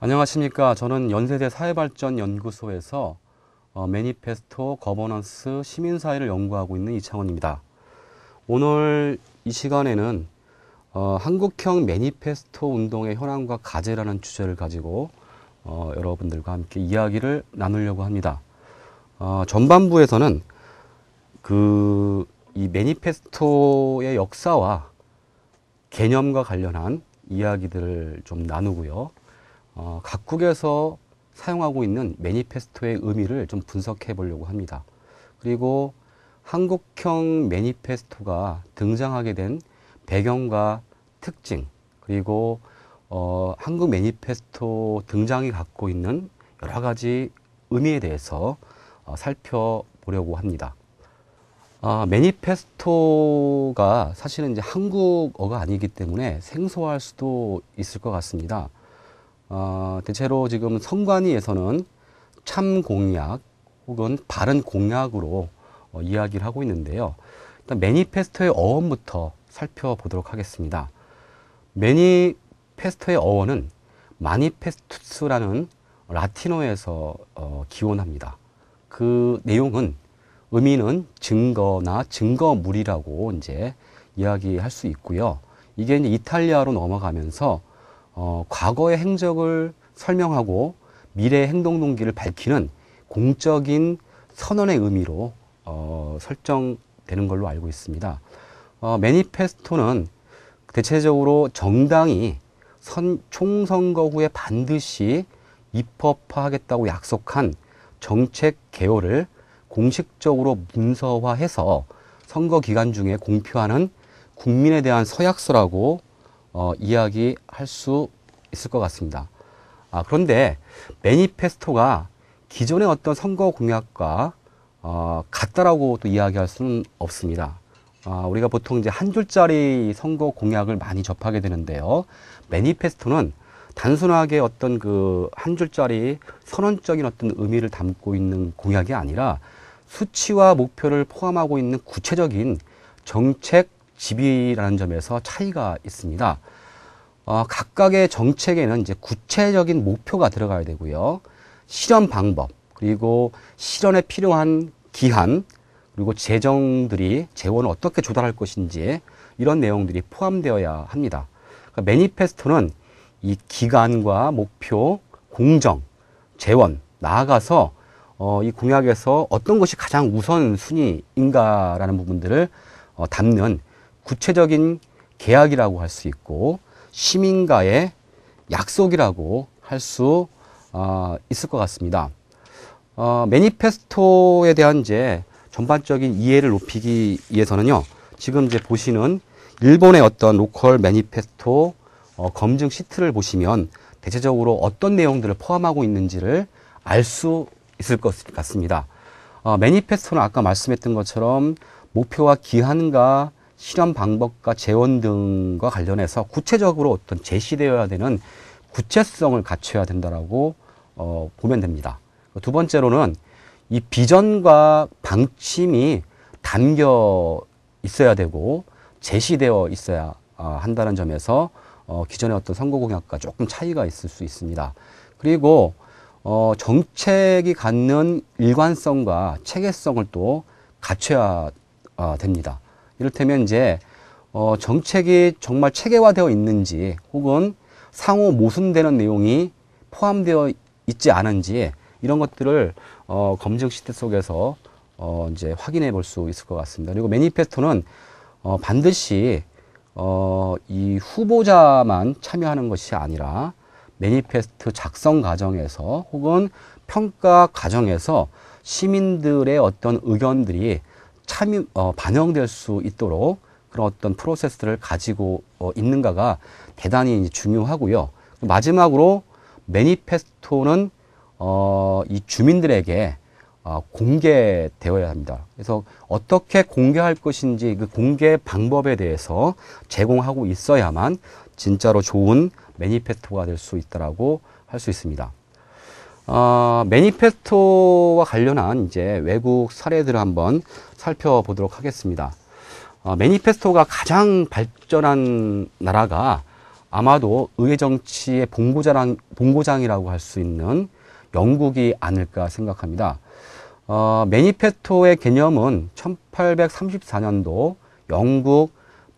안녕하십니까. 저는 연세대 사회발전연구소에서 어, 매니페스토, 거버넌스, 시민사회를 연구하고 있는 이창원입니다. 오늘 이 시간에는 어, 한국형 매니페스토 운동의 현황과 과제라는 주제를 가지고 어, 여러분들과 함께 이야기를 나누려고 합니다. 어, 전반부에서는 그이 매니페스토의 역사와 개념과 관련한 이야기들을 좀 나누고요. 어, 각국에서 사용하고 있는 매니페스토의 의미를 좀 분석해 보려고 합니다. 그리고 한국형 매니페스토가 등장하게 된 배경과 특징, 그리고 어, 한국 매니페스토 등장이 갖고 있는 여러 가지 의미에 대해서 어, 살펴보려고 합니다. 아, 매니페스토가 사실은 이제 한국어가 아니기 때문에 생소할 수도 있을 것 같습니다. 어, 대체로 지금 선관위에서는 참 공약 혹은 바른 공약으로 어, 이야기를 하고 있는데요. 일단 매니페스토의 어원부터 살펴보도록 하겠습니다. 매니페스토의 어원은 마니페스투스라는 라틴어에서 어, 기원합니다. 그 내용은 의미는 증거나 증거물이라고 이제 이야기할 수 있고요. 이게 이제 이탈리아로 넘어가면서 어, 과거의 행적을 설명하고 미래의 행동 동기를 밝히는 공적인 선언의 의미로 어, 설정되는 걸로 알고 있습니다. 어, 매니페스토는 대체적으로 정당이 선, 총선거 후에 반드시 입법화하겠다고 약속한 정책 개요를 공식적으로 문서화해서 선거 기간 중에 공표하는 국민에 대한 서약서라고 어, 이야기할 수 있을 것 같습니다. 아, 그런데 매니페스토가 기존의 어떤 선거 공약과 어, 같다라고 또 이야기할 수는 없습니다. 아, 우리가 보통 이제 한 줄짜리 선거 공약을 많이 접하게 되는데요. 매니페스토는 단순하게 어떤 그 한 줄짜리 선언적인 어떤 의미를 담고 있는 공약이 아니라 수치와 목표를 포함하고 있는 구체적인 정책 집이라는 점에서 차이가 있습니다. 어, 각각의 정책에는 이제 구체적인 목표가 들어가야 되고요. 실현 방법, 그리고 실현에 필요한 기한, 그리고 재정들이 재원을 어떻게 조달할 것인지 이런 내용들이 포함되어야 합니다. 그러니까 매니페스토는 이 기간과 목표, 공정, 재원 나아가서 어, 이 공약에서 어떤 것이 가장 우선순위인가라는 부분들을 어, 담는 구체적인 계약이라고 할 수 있고 시민과의 약속이라고 할수 어, 있을 것 같습니다. 어, 매니페스토에 대한 이제 전반적인 이해를 높이기 위해서는요. 지금 이제 보시는 일본의 어떤 로컬 매니페스토 어, 검증 시트를 보시면 대체적으로 어떤 내용들을 포함하고 있는지를 알 수 있을 것 같습니다. 어, 매니페스토는 아까 말씀했던 것처럼 목표와 기한과 실현 방법과 재원 등과 관련해서 구체적으로 어떤 제시되어야 되는 구체성을 갖춰야 된다라고 어, 보면 됩니다. 두 번째로는 이 비전과 방침이 담겨 있어야 되고 제시되어 있어야 아, 한다는 점에서 어, 기존의 어떤 선거 공약과 조금 차이가 있을 수 있습니다. 그리고 어, 정책이 갖는 일관성과 체계성을 또 갖춰야 어, 됩니다. 이를테면 이제 어, 정책이 정말 체계화되어 있는지 혹은 상호 모순되는 내용이 포함되어 있지 않은지 이런 것들을 어, 검증 시스템 속에서 어, 이제 확인해 볼 수 있을 것 같습니다. 그리고 매니페스토는 어, 반드시 어, 이 후보자만 참여하는 것이 아니라 매니페스트 작성 과정에서 혹은 평가 과정에서 시민들의 어떤 의견들이 참이 어, 반영될 수 있도록 그런 어떤 프로세스를 가지고 어, 있는가가 대단히 중요하고요. 마지막으로 매니페스토는 어, 이 주민들에게 어, 공개되어야 합니다. 그래서 어떻게 공개할 것인지 그 공개 방법에 대해서 제공하고 있어야만 진짜로 좋은 매니페스토가 될 수 있다라고 할 수 있습니다. 어, 매니페스토와 관련한 이제 외국 사례들을 한번 살펴보도록 하겠습니다. 어, 매니페스토가 가장 발전한 나라가 아마도 의회정치의 본고장, 본고장이라고 할 수 있는 영국이 아닐까 생각합니다. 어, 매니페토의 개념은 1834년도 영국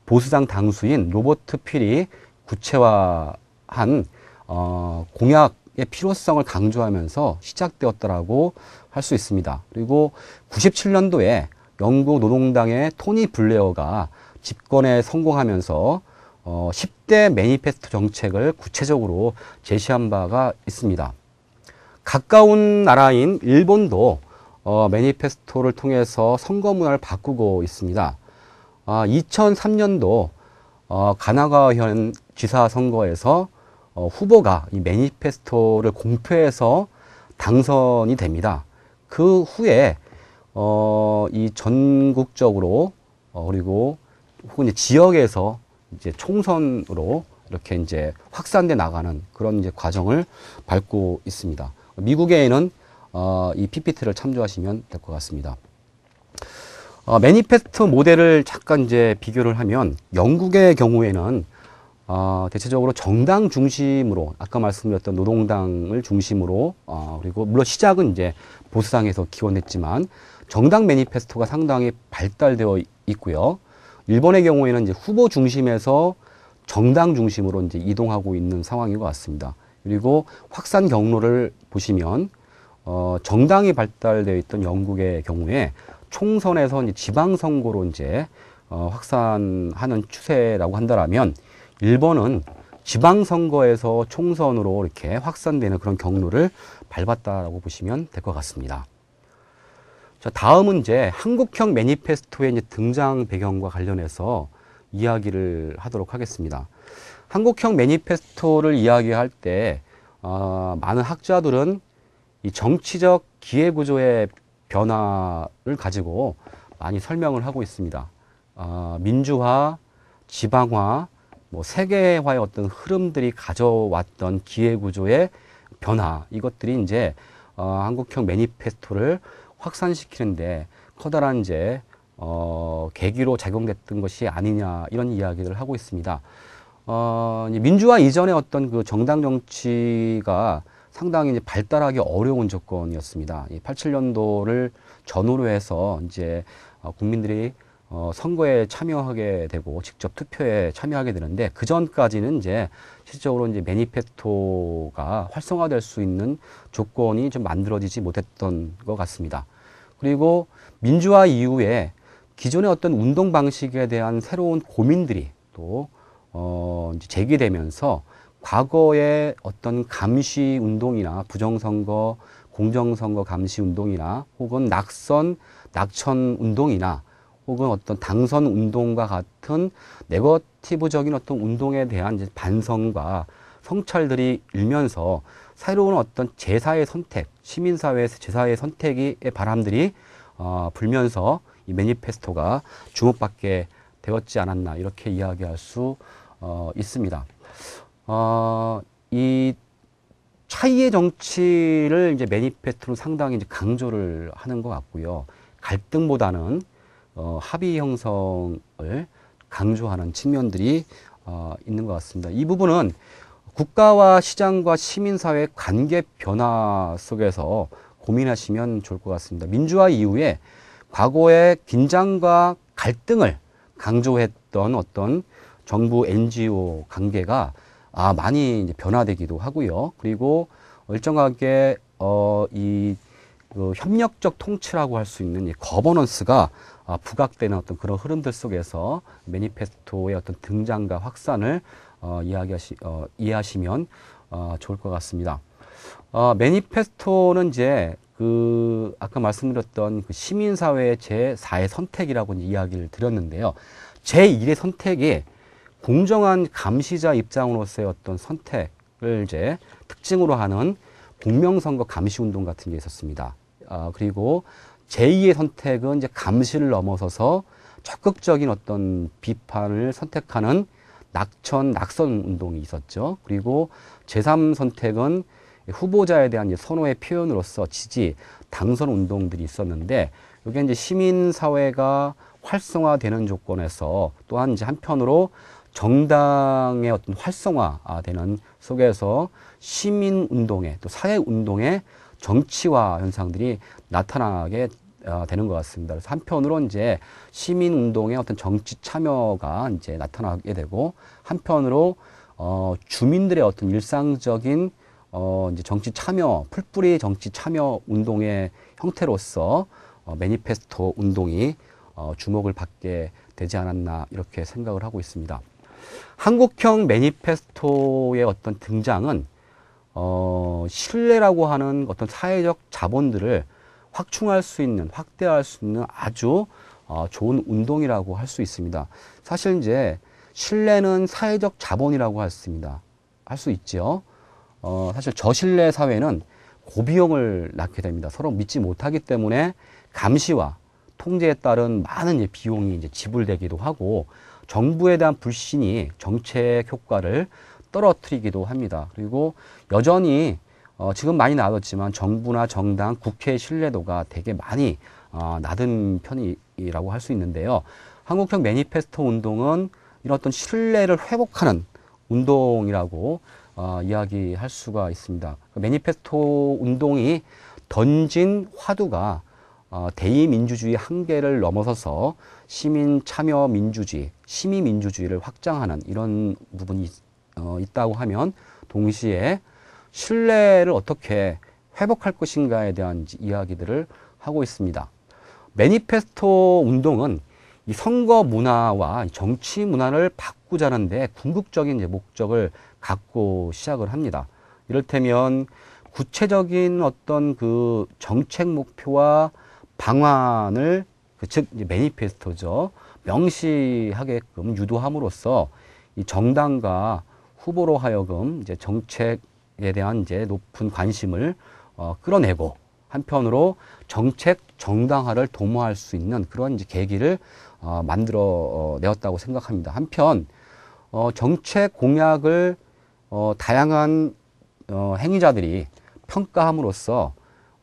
보수당 당수인 로버트 필이 구체화한 어, 공약 필요성을 강조하면서 시작되었다라고 할 수 있습니다. 그리고 97년도에 영국 노동당의 토니 블레어가 집권에 성공하면서 어, 10대 매니페스토 정책을 구체적으로 제시한 바가 있습니다. 가까운 나라인 일본도 어, 매니페스토를 통해서 선거 문화를 바꾸고 있습니다. 어, 아, 2003년도 어, 가나가현 지사 선거에서 어, 후보가 이 매니페스토를 공표해서 당선이 됩니다. 그 후에 어, 이 전국적으로 어, 그리고 혹은 이제 지역에서 이제 총선으로 이렇게 이제 확산돼 나가는 그런 이제 과정을 밟고 있습니다. 미국에는 어, 이 PPT를 참조하시면 될 것 같습니다. 어, 매니페스트 모델을 잠깐 이제 비교를 하면 영국의 경우에는 어, 대체적으로 정당 중심으로 아까 말씀드렸던 노동당을 중심으로 어, 그리고 물론 시작은 이제 보수당에서 기원했지만 정당 매니페스토가 상당히 발달되어 있고요. 일본의 경우에는 이제 후보 중심에서 정당 중심으로 이제 이동하고 있는 상황인 것 같습니다. 그리고 확산 경로를 보시면 어, 정당이 발달되어 있던 영국의 경우에 총선에서 이제 지방선거로 이제 어, 확산하는 추세라고 한다라면 일본은 지방선거에서 총선으로 이렇게 확산되는 그런 경로를 밟았다라고 보시면 될 것 같습니다. 자, 다음은 이제 한국형 매니페스토의 이제 등장 배경과 관련해서 이야기를 하도록 하겠습니다. 한국형 매니페스토를 이야기할 때 어, 많은 학자들은 이 정치적 기회구조의 변화를 가지고 많이 설명을 하고 있습니다. 어, 민주화, 지방화, 뭐 세계화의 어떤 흐름들이 가져왔던 기회 구조의 변화 이것들이 이제 어, 한국형 매니페스토를 확산시키는데 커다란 이제 어, 계기로 작용됐던 것이 아니냐 이런 이야기를 하고 있습니다. 어, 민주화 이전의 어떤 그 정당 정치가 상당히 이제 발달하기 어려운 조건이었습니다. 이 87년도를 전후로 해서 이제 어, 국민들이 어, 선거에 참여하게 되고 직접 투표에 참여하게 되는데 그 전까지는 이제 실질적으로 이제 매니페토가 활성화될 수 있는 조건이 좀 만들어지지 못했던 것 같습니다. 그리고 민주화 이후에 기존의 어떤 운동 방식에 대한 새로운 고민들이 또 어, 제기되면서 과거의 어떤 감시 운동이나 부정선거, 공정선거 감시 운동이나 혹은 낙선, 낙천 운동이나 혹은 어떤 당선 운동과 같은 네거티브적인 어떤 운동에 대한 이제 반성과 성찰들이 일면서 새로운 어떤 제사의 선택, 시민사회에서 제사의 선택의 바람들이 어, 불면서 이 매니페스토가 주목받게 되었지 않았나 이렇게 이야기할 수 어, 있습니다. 어, 이 차이의 정치를 이제 매니페스토는 상당히 이제 강조를 하는 것 같고요. 갈등보다는 어, 합의 형성을 강조하는 측면들이 어, 있는 것 같습니다. 이 부분은 국가와 시장과 시민사회 관계 변화 속에서 고민하시면 좋을 것 같습니다. 민주화 이후에 과거의 긴장과 갈등을 강조했던 어떤 정부 NGO 관계가 아, 많이 이제 변화되기도 하고요. 그리고 일정하게 어, 이그 협력적 통치라고 할 수 있는 이 거버넌스가 아, 부각되는 어떤 그런 흐름들 속에서 매니페스토의 어떤 등장과 확산을 어, 이야기하시, 어, 이해하시면 어, 좋을 것 같습니다. 어, 매니페스토는 이제 그 아까 말씀드렸던 그 시민사회의 제4의 선택이라고 이야기를 드렸는데요. 제1의 선택이 공정한 감시자 입장으로서의 어떤 선택을 이제 특징으로 하는 공명선거 감시운동 같은 게 있었습니다. 어, 그리고 제2의 선택은 이제 감시를 넘어서서 적극적인 어떤 비판을 선택하는 낙천, 낙선 운동이 있었죠. 그리고 제3 선택은 후보자에 대한 이제 선호의 표현으로서 지지, 당선 운동들이 있었는데, 이게 이제 시민사회가 활성화되는 조건에서 또한 이제 한편으로 정당의 어떤 활성화되는 속에서 시민운동에 또 사회운동에 정치화 현상들이 나타나게 어, 되는 것 같습니다. 그래서 한편으로 이제 시민 운동의 어떤 정치 참여가 이제 나타나게 되고 한편으로 어, 주민들의 어떤 일상적인 어, 이제 정치 참여, 풀뿌리 정치 참여 운동의 형태로서 어, 매니페스토 운동이 어, 주목을 받게 되지 않았나 이렇게 생각을 하고 있습니다. 한국형 매니페스토의 어떤 등장은 어, 신뢰라고 하는 어떤 사회적 자본들을 확충할 수 있는, 확대할 수 있는 아주 어, 좋은 운동이라고 할 수 있습니다. 사실 이제 신뢰는 사회적 자본이라고 할 수 있습니다. 할 수 있지요. 어, 사실 저신뢰 사회는 고비용을 낳게 됩니다. 서로 믿지 못하기 때문에 감시와 통제에 따른 많은 비용이 이제 지불되기도 하고 정부에 대한 불신이 정책 효과를 떨어뜨리기도 합니다. 그리고 여전히 어, 지금 많이 나눴지만 정부나 정당, 국회 신뢰도가 되게 많이 어, 낮은 편이라고 할 수 있는데요. 한국형 매니페스토 운동은 이런 어떤 신뢰를 회복하는 운동이라고 어, 이야기할 수가 있습니다. 그 매니페스토 운동이 던진 화두가 어, 대의민주주의 한계를 넘어서서 시민 참여 민주주의, 시민 민주주의를 확장하는 이런 부분이 있습니다. 어, 있다고 하면 동시에 신뢰를 어떻게 회복할 것인가에 대한 이야기들을 하고 있습니다. 매니페스토 운동은 이 선거 문화와 정치 문화를 바꾸자는데 궁극적인 목적을 갖고 시작을 합니다. 이를테면 구체적인 어떤 그 정책 목표와 방안을 그 즉 매니페스토죠 명시하게끔 유도함으로써 이 정당과 후보로 하여금 이제 정책에 대한 이제 높은 관심을 어, 끌어내고 한편으로 정책 정당화를 도모할 수 있는 그런 이제 계기를 어, 만들어 어, 내었다고 생각합니다. 한편 어, 정책 공약을 어, 다양한 어, 행위자들이 평가함으로써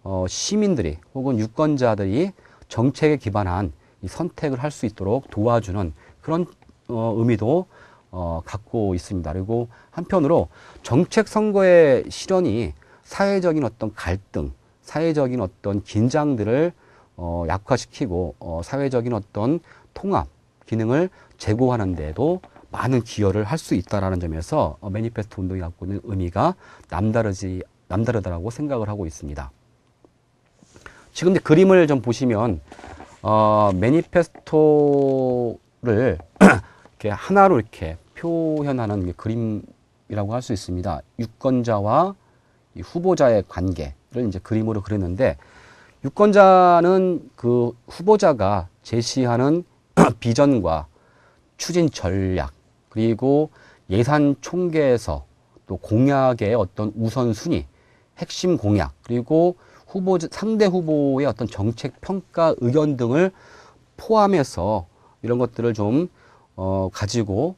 어, 시민들이 혹은 유권자들이 정책에 기반한 이 선택을 할 수 있도록 도와주는 그런 어, 의미도 어, 갖고 있습니다. 그리고 한편으로 정책 선거의 실현이 사회적인 어떤 갈등, 사회적인 어떤 긴장들을 어, 약화시키고 어, 사회적인 어떤 통합 기능을 제고하는 데에도 많은 기여를 할 수 있다라는 점에서 어, 매니페스토 운동이 갖고 있는 의미가 남다르지 남다르다라고 생각을 하고 있습니다. 지금 이제 그림을 좀 보시면 어, 매니페스토를 어, 이렇게 하나로 이렇게 표현하는 그림이라고 할 수 있습니다. 유권자와 이 후보자의 관계를 이제 그림으로 그렸는데 유권자는 그 후보자가 제시하는 비전과 추진 전략 그리고 예산 총계에서 또 공약의 어떤 우선순위 핵심 공약 그리고 후보 상대 후보의 어떤 정책 평가 의견 등을 포함해서 이런 것들을 좀 어, 가지고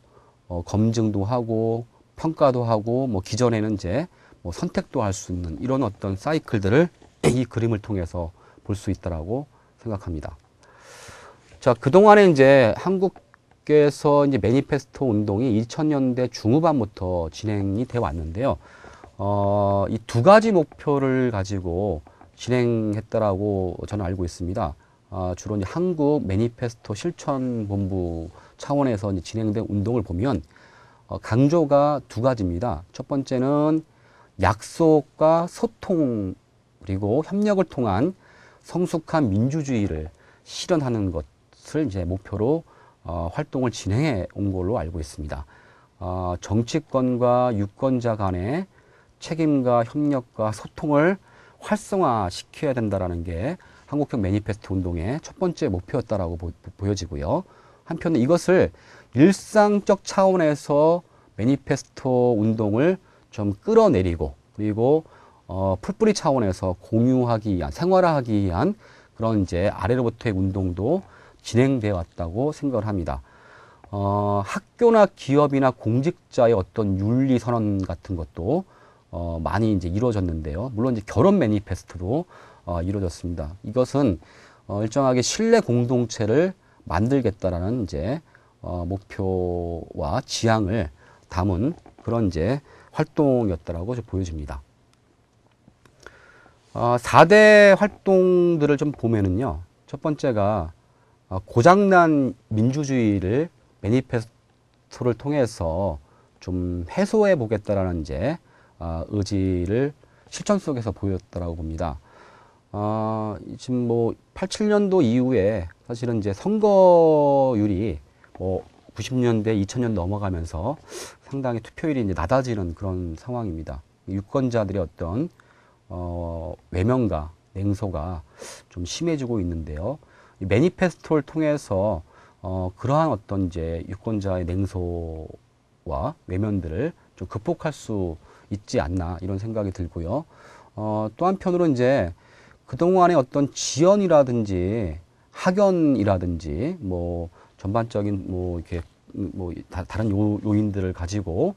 어, 검증도 하고 평가도 하고 뭐 기존에는 이제 뭐 선택도 할 수 있는 이런 어떤 사이클들을 이 그림을 통해서 볼 수 있다라고 생각합니다. 자, 그동안에 이제 한국에서 이제 매니페스토 운동이 2000년대 중후반부터 진행이 되어 왔는데요. 어, 이 두 가지 목표를 가지고 진행했다라고 저는 알고 있습니다. 어, 주로 이제 한국 매니페스토 실천 본부 차원에서 이제 진행된 운동을 보면 어, 강조가 두 가지입니다. 첫 번째는 약속과 소통 그리고 협력을 통한 성숙한 민주주의를 실현하는 것을 이제 목표로 어, 활동을 진행해 온 걸로 알고 있습니다. 어, 정치권과 유권자 간의 책임과 협력과 소통을 활성화시켜야 된다라는 게 한국형 매니페스트 운동의 첫 번째 목표였다라고 보, 보, 여지고요 한편은 이것을 일상적 차원에서 매니페스토 운동을 좀 끌어내리고 그리고 어, 풀뿌리 차원에서 공유하기 위한 생활화하기 위한 그런 이제 아래로부터의 운동도 진행되어 왔다고 생각을 합니다. 어, 학교나 기업이나 공직자의 어떤 윤리 선언 같은 것도 어, 많이 이제 이루어졌는데요. 물론 이제 결혼 매니페스토도 어, 이루어졌습니다. 이것은 어, 일정하게 신뢰 공동체를 만들겠다라는 이제 어, 목표와 지향을 담은 그런 이제 활동이었다라고 보여집니다. 어, 4대 활동들을 좀 보면은요. 첫 번째가 어, 고장난 민주주의를 매니페스토를 통해서 좀 해소해 보겠다라는 이제 어, 의지를 실천 속에서 보였다라고 봅니다. 아, 지금 뭐 87년도 이후에 사실은 이제 선거율이 뭐 90년대, 2000년 넘어가면서 상당히 투표율이 이제 낮아지는 그런 상황입니다. 유권자들의 어떤 어, 외면과 냉소가 좀 심해지고 있는데요. 이 매니페스토를 통해서 어, 그러한 어떤 이제 유권자의 냉소와 외면들을 좀 극복할 수 있지 않나 이런 생각이 들고요. 어, 또 한편으로 이제 그동안의 어떤 지연이라든지 학연이라든지 뭐 전반적인 뭐 이렇게 뭐 다, 다른 요, 인들을 가지고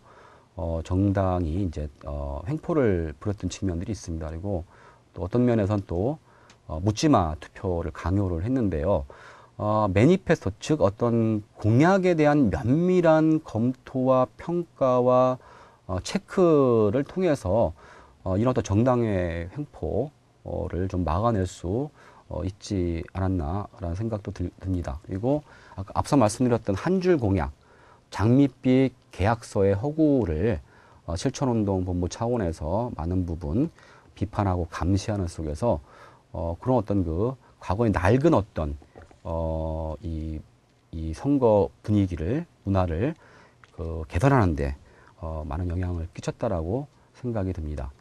어 정당이 이제 어 횡포를 부렸던 측면들이 있습니다. 그리고 또 어떤 면에선 또 어, 묻지마 투표를 강요를 했는데요. 어, 매니페스토 즉 어떤 공약에 대한 면밀한 검토와 평가와 어, 체크를 통해서 어, 이런 어떤 정당의 횡포 어 를좀 막아낼 수 어, 있지 않았나라는 생각도 듭니다. 그리고 아까 앞서 말씀드렸던 한 줄 공약, 장밋빛 계약서의 허구를 어, 실천운동본부 차원에서 많은 부분 비판하고 감시하는 속에서 어, 그런 어떤 그 과거의 낡은 어떤 어, 이, 이 선거 분위기를 문화를 그 개선하는데 어, 많은 영향을 끼쳤다라고 생각이 듭니다.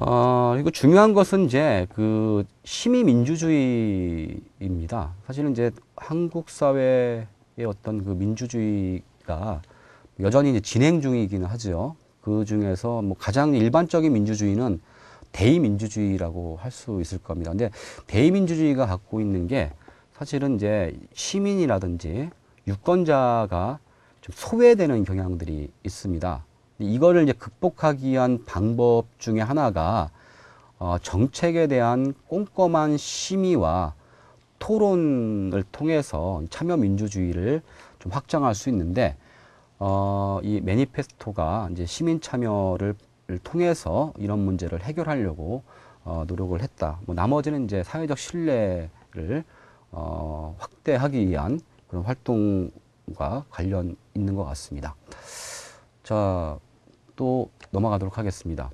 어, 이거 중요한 것은 이제 그 심의 민주주의입니다. 사실은 이제 한국 사회의 어떤 그 민주주의가 여전히 이제 진행 중이기는 하죠. 그 중에서 뭐 가장 일반적인 민주주의는 대의민주주의라고 할 수 있을 겁니다. 근데 대의민주주의가 갖고 있는 게 사실은 이제 시민이라든지 유권자가 좀 소외되는 경향들이 있습니다. 이거를 이제 극복하기 위한 방법 중에 하나가 어, 정책에 대한 꼼꼼한 심의와 토론을 통해서 참여 민주주의를 좀 확장할 수 있는데 어, 이 매니페스토가 이제 시민 참여를 통해서 이런 문제를 해결하려고 어, 노력을 했다. 뭐 나머지는 이제 사회적 신뢰를 어, 확대하기 위한 그런 활동과 관련 있는 것 같습니다. 자, 또 넘어가도록 하겠습니다.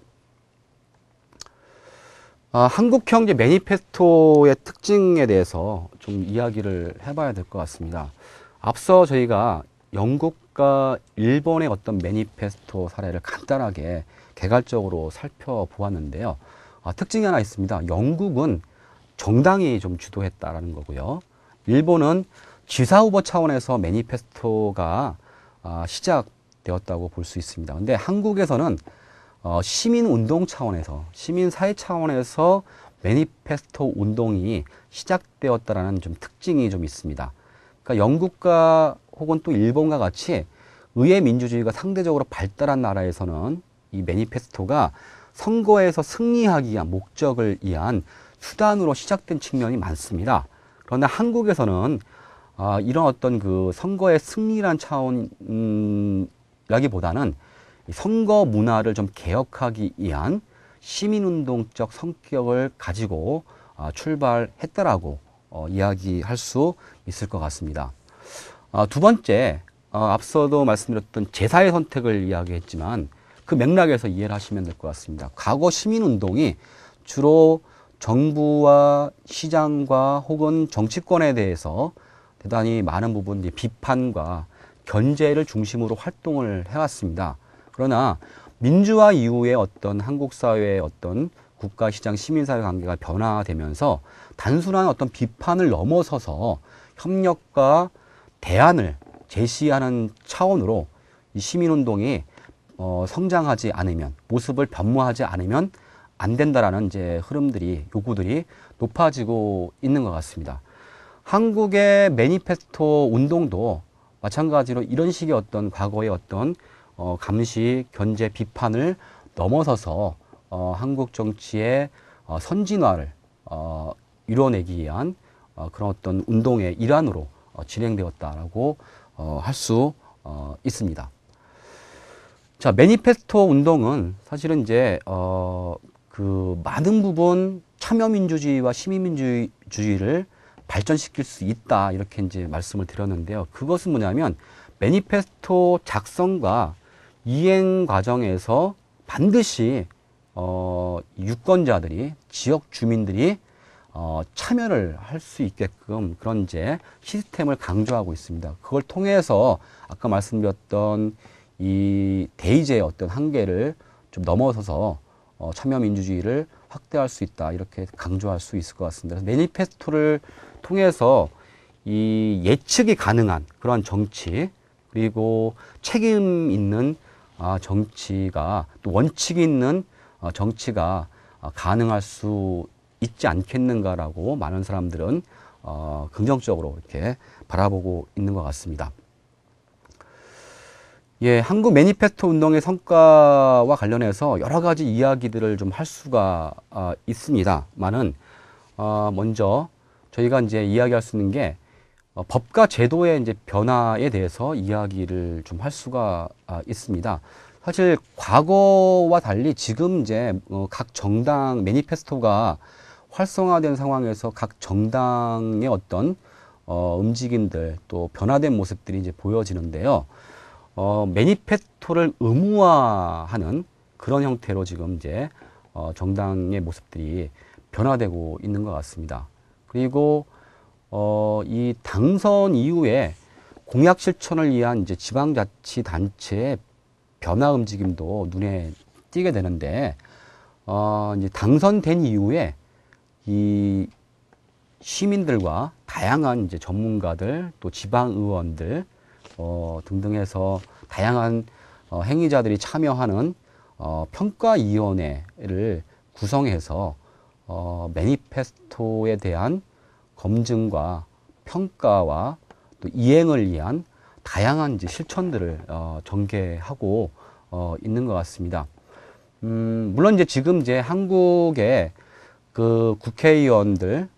아, 한국경제 매니페스토의 특징에 대해서 좀 이야기를 해봐야 될 것 같습니다. 앞서 저희가 영국과 일본의 어떤 매니페스토 사례를 간단하게 개괄적으로 살펴보았는데요. 아, 특징이 하나 있습니다. 영국은 정당이 좀 주도했다라는 거고요. 일본은 지사 후보 차원에서 매니페스토가 아, 시작 되었다고 볼 수 있습니다. 근데 한국에서는 어, 시민 운동 차원에서 시민 사회 차원에서 매니페스토 운동이 시작되었다라는 좀 특징이 좀 있습니다. 그러니까 영국과 혹은 또 일본과 같이 의회 민주주의가 상대적으로 발달한 나라에서는 이 매니페스토가 선거에서 승리하기 위한 목적을 위한 수단으로 시작된 측면이 많습니다. 그런데 한국에서는 아, 이런 어떤 그 선거의 승리란 차원이 음, 라기보다는 선거 문화를 좀 개혁하기 위한 시민운동적 성격을 가지고 아, 출발했다라고 어, 이야기할 수 있을 것 같습니다. 아, 두 번째, 아, 앞서도 말씀드렸던 제사의 선택을 이야기했지만 그 맥락에서 이해를 하시면 될 것 같습니다. 과거 시민운동이 주로 정부와 시장과 혹은 정치권에 대해서 대단히 많은 부분 비판과 견제를 중심으로 활동을 해왔습니다. 그러나 민주화 이후에 어떤 한국 사회의 어떤 국가, 시장, 시민사회 관계가 변화되면서 단순한 어떤 비판을 넘어서서 협력과 대안을 제시하는 차원으로 이 시민운동이 어, 성장하지 않으면 모습을 변모하지 않으면 안 된다라는 이제 흐름들이 요구들이 높아지고 있는 것 같습니다. 한국의 매니페스토 운동도 마찬가지로 이런 식의 어떤 과거의 어떤 어, 감시, 견제, 비판을 넘어서서 어, 한국 정치의 어, 선진화를 어, 이뤄내기 위한 어, 그런 어떤 운동의 일환으로 어, 진행되었다라고 어, 할수 어, 있습니다. 자, 매니페스토 운동은 사실은 이제 어, 그 많은 부분 참여민주주의와 시민민주주의를 발전시킬 수 있다 이렇게 이제 말씀을 드렸는데요. 그것은 뭐냐면 매니페스토 작성과 이행 과정에서 반드시 어, 유권자들이 지역 주민들이 어, 참여를 할 수 있게끔 그런 이제 시스템을 강조하고 있습니다. 그걸 통해서 아까 말씀드렸던 이 대의제의 어떤 한계를 좀 넘어서서 어, 참여 민주주의를 확대할 수 있다 이렇게 강조할 수 있을 것 같습니다. 매니페스토를 통해서 이 예측이 가능한 그러한 정치 그리고 책임 있는 아, 정치가 또 원칙이 있는 어, 정치가 어, 가능할 수 있지 않겠는가라고 많은 사람들은 어, 긍정적으로 이렇게 바라보고 있는 것 같습니다. 예, 한국 매니페스토 운동의 성과와 관련해서 여러 가지 이야기들을 좀 할 수가 어, 있습니다만은 어, 먼저 저희가 이제 이야기할 수 있는 게 어, 법과 제도의 이제 변화에 대해서 이야기를 좀 할 수가 아, 있습니다. 사실 과거와 달리 지금 이제 어, 각 정당 매니페스토가 활성화된 상황에서 각 정당의 어떤 어, 움직임들 또 변화된 모습들이 이제 보여지는데요. 어, 매니페스토를 의무화하는 그런 형태로 지금 이제 어, 정당의 모습들이 변화되고 있는 것 같습니다. 그리고 어, 이 당선 이후에 공약 실천을 위한 이제 지방자치단체의 변화 움직임도 눈에 띄게 되는데 어, 이제 당선된 이후에 이 시민들과 다양한 이제 전문가들 또 지방 의원들 어, 등등해서 다양한 어, 행위자들이 참여하는 어, 평가위원회를 구성해서 어, 매니페스토에 대한 검증과 평가와 또 이행을 위한 다양한 이제 실천들을 어, 전개하고 어, 있는 것 같습니다. 음, 물론 이제 지금 이제 한국의 그 국회의원들의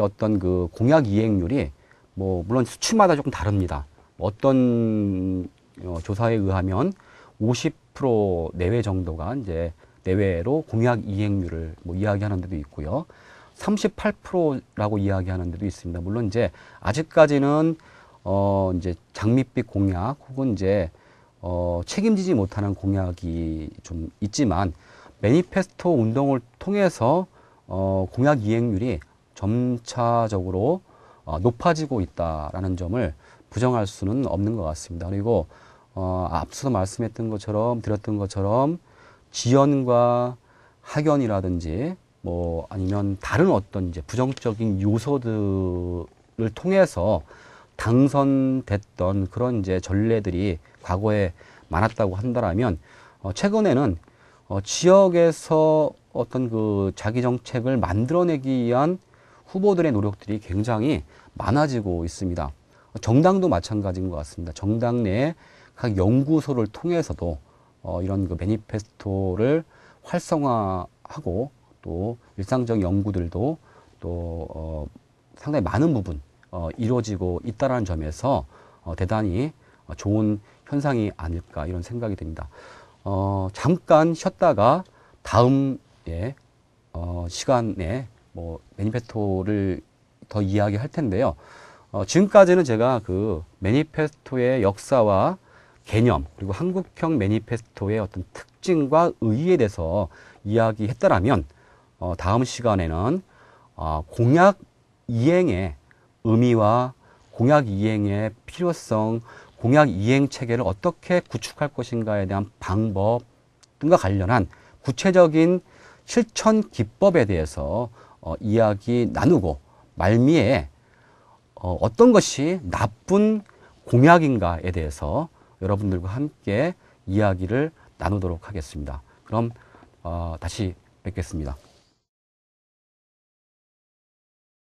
어떤 그 공약 이행률이 뭐 물론 수치마다 조금 다릅니다. 어떤 어, 조사에 의하면 50% 내외 정도가 이제 내외로 공약 이행률을 뭐 이야기하는 데도 있고요. 38%라고 이야기하는 데도 있습니다. 물론 이제 아직까지는 어 이제 장밋빛 공약 혹은 이제 어 책임지지 못하는 공약이 좀 있지만 매니페스토 운동을 통해서 어 공약 이행률이 점차적으로 어, 높아지고 있다라는 점을 부정할 수는 없는 것 같습니다. 그리고 어, 앞서서 말씀했던 것처럼 드렸던 것처럼 지연과 학연이라든지 뭐 아니면 다른 어떤 이제 부정적인 요소들을 통해서 당선됐던 그런 이제 전례들이 과거에 많았다고 한다라면 어, 최근에는 어, 지역에서 어떤 그 자기 정책을 만들어내기 위한 후보들의 노력들이 굉장히 많아지고 있습니다. 정당도 마찬가지인 것 같습니다. 정당 내 각 연구소를 통해서도 어, 이런 그 매니페스토를 활성화하고 또 일상적 연구들도 또 어, 상당히 많은 부분 어, 이루어지고 있다라는 점에서 어, 대단히 어, 좋은 현상이 아닐까 이런 생각이 듭니다. 어, 잠깐 쉬었다가 다음 예, 어, 시간에 뭐 매니페스토를 더 이야기할 텐데요. 어, 지금까지는 제가 그 매니페스토의 역사와 개념 그리고 한국형 매니페스토의 어떤 특징과 의의에 대해서 이야기했더라면 어, 다음 시간에는 어, 공약 이행의 의미와 공약 이행의 필요성, 공약 이행 체계를 어떻게 구축할 것인가에 대한 방법 등과 관련한 구체적인 실천 기법에 대해서 어, 이야기 나누고 말미에 어, 어떤 것이 나쁜 공약인가에 대해서 여러분들과 함께 이야기를 나누도록 하겠습니다. 그럼 어, 다시 뵙겠습니다.